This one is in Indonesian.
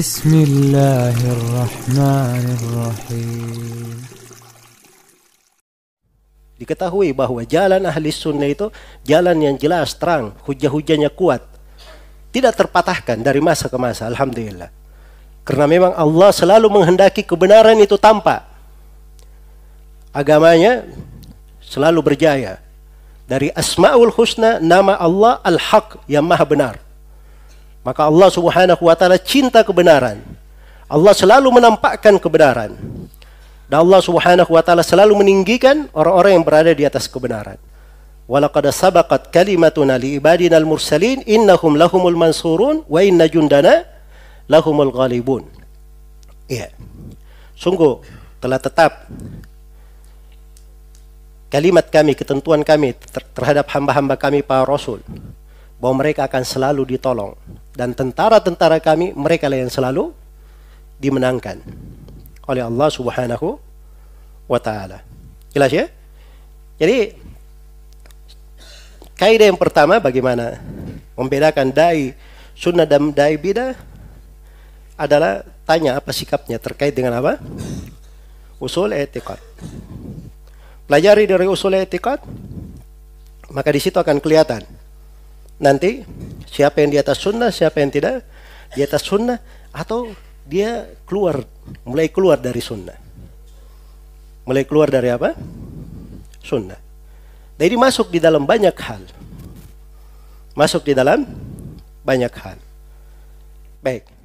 بسم الله الرحمن الرحيم Diketahui bahwa jalan ahli sunnah itu jalan yang jelas, terang, hujah-hujahnya kuat. Tidak terpatahkan dari masa ke masa, Alhamdulillah. Karena memang Allah selalu menghendaki kebenaran itu tampak. Agamanya selalu berjaya. Dari Asma'ul Husna, nama Allah Al-Haq yang maha benar. Maka Allah Subhanahu wa taala cinta kebenaran. Allah selalu menampakkan kebenaran. Dan Allah Subhanahu wa taala selalu meninggikan orang-orang yang berada di atas kebenaran. Walaqad sabaqat kalimatuna li al mursalin innahum lahumul mansurun wa inna jundana lahumul ghalibun. Ya, Sungguh telah tetap kalimat kami, ketentuan kami terhadap hamba-hamba kami para rasul bahwa mereka akan selalu ditolong dan tentara-tentara kami mereka lah yang selalu dimenangkan oleh Allah Subhanahu wa taala. Jelas ya? Jadi kaidah yang pertama bagaimana membedakan dai sunnah dan dai bidah adalah tanya apa sikapnya terkait dengan apa? Usul etikat. Pelajari dari usul etikat, maka di situ akan kelihatan nanti siapa yang di atas sunnah siapa yang tidak di atas sunnah atau dia keluar mulai keluar dari sunnah mulai keluar dari apa sunnah jadi masuk di dalam banyak hal masuk di dalam banyak hal baik